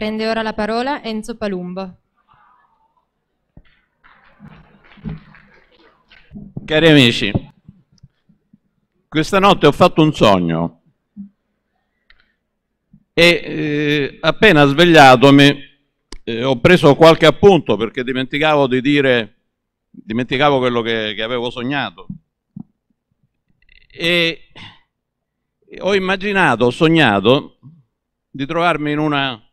Prende ora la parola Enzo Palumbo. Cari amici, questa notte ho fatto un sogno e eh, appena svegliatomi eh, ho preso qualche appunto perché dimenticavo di dire, dimenticavo quello che, che avevo sognato e ho immaginato, ho sognato di trovarmi in una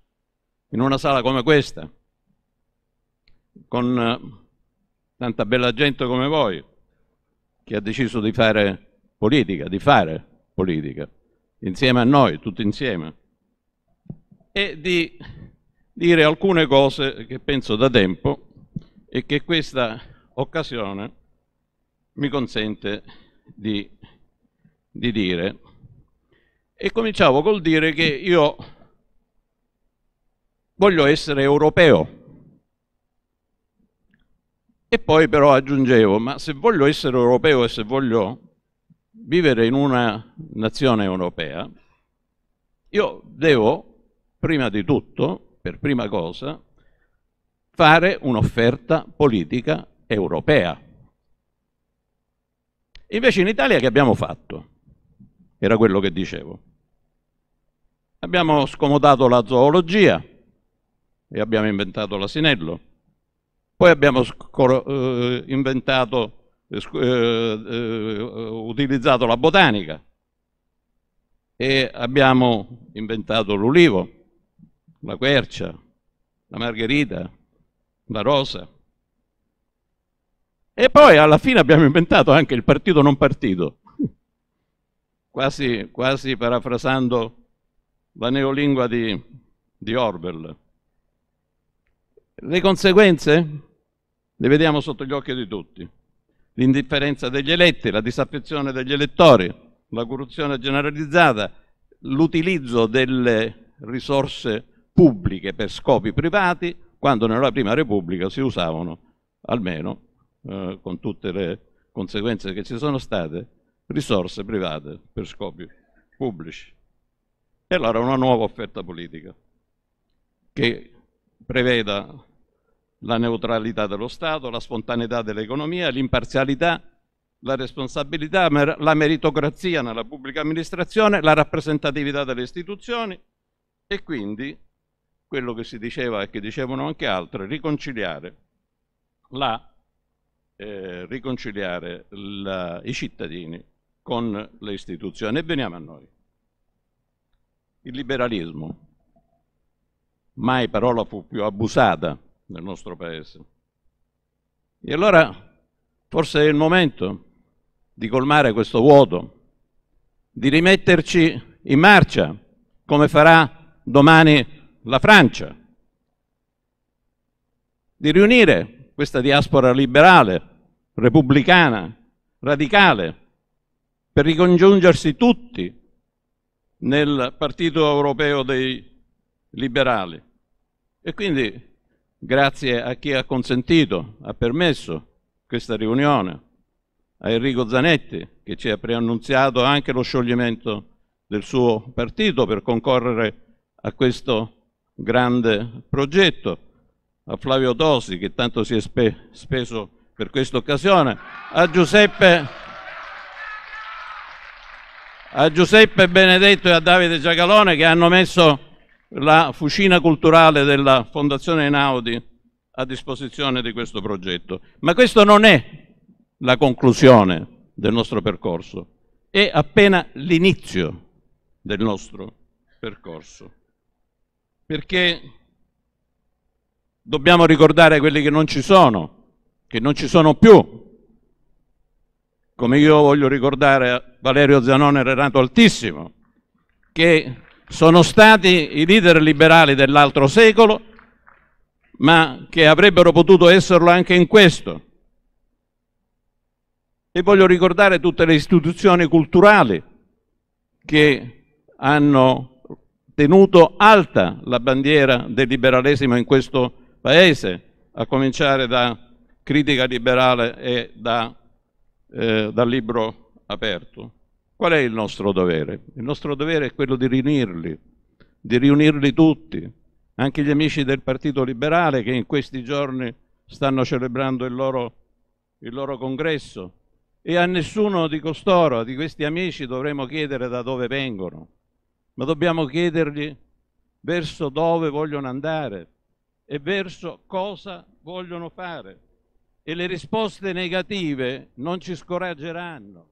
in una sala come questa, con eh, tanta bella gente come voi, che ha deciso di fare politica, di fare politica, insieme a noi, tutti insieme, e di dire alcune cose che penso da tempo e che questa occasione mi consente di, di dire. E cominciavo col dire che io voglio essere europeo. E poi però aggiungevo, ma se voglio essere europeo e se voglio vivere in una nazione europea, io devo, prima di tutto, per prima cosa, fare un'offerta politica europea. Invece in Italia che abbiamo fatto? Era quello che dicevo. Abbiamo scomodato la zoologia, e abbiamo inventato l'asinello. Poi abbiamo eh, inventato, eh, eh, utilizzato la botanica e abbiamo inventato l'ulivo, la quercia, la margherita, la rosa. E poi alla fine abbiamo inventato anche il partito non partito, quasi, quasi parafrasando la neolingua di, di Orwell. Le conseguenze le vediamo sotto gli occhi di tutti. L'indifferenza degli eletti, la disaffezione degli elettori, la corruzione generalizzata, l'utilizzo delle risorse pubbliche per scopi privati, quando nella Prima Repubblica si usavano, almeno eh, con tutte le conseguenze che ci sono state, risorse private per scopi pubblici. E allora una nuova offerta politica che preveda la neutralità dello Stato, la spontaneità dell'economia, l'imparzialità, la responsabilità, la meritocrazia nella pubblica amministrazione, la rappresentatività delle istituzioni e quindi quello che si diceva e che dicevano anche altri, riconciliare, la, eh, riconciliare la, i cittadini con le istituzioni. E veniamo a noi. Il liberalismo. Mai parola fu più abusata nel nostro paese. E allora forse è il momento di colmare questo vuoto, di rimetterci in marcia, come farà domani la Francia, di riunire questa diaspora liberale, repubblicana, radicale, per ricongiungersi tutti nel Partito Europeo dei Liberali. E quindi grazie a chi ha consentito, ha permesso questa riunione, a Enrico Zanetti che ci ha preannunziato anche lo scioglimento del suo partito per concorrere a questo grande progetto, a Flavio Tosi che tanto si è spe speso per questa occasione, a Giuseppe, a Giuseppe Benedetto e a Davide Giacalone che hanno messo la fucina culturale della Fondazione Einaudi a disposizione di questo progetto. Ma questo non è la conclusione del nostro percorso, è appena l'inizio del nostro percorso. Perché dobbiamo ricordare quelli che non ci sono, che non ci sono più. Come io voglio ricordare Valerio Zanone e Renato Altissimo, che sono stati i leader liberali dell'altro secolo, ma che avrebbero potuto esserlo anche in questo. E voglio ricordare tutte le istituzioni culturali che hanno tenuto alta la bandiera del liberalesimo in questo paese, a cominciare da Critica liberale e da, eh, dal libro aperto. Qual è il nostro dovere? Il nostro dovere è quello di riunirli, di riunirli tutti, anche gli amici del Partito Liberale che in questi giorni stanno celebrando il loro, il loro congresso. E a nessuno di costoro, di questi amici, dovremo chiedere da dove vengono, ma dobbiamo chiedergli verso dove vogliono andare e verso cosa vogliono fare. E le risposte negative non ci scoraggeranno.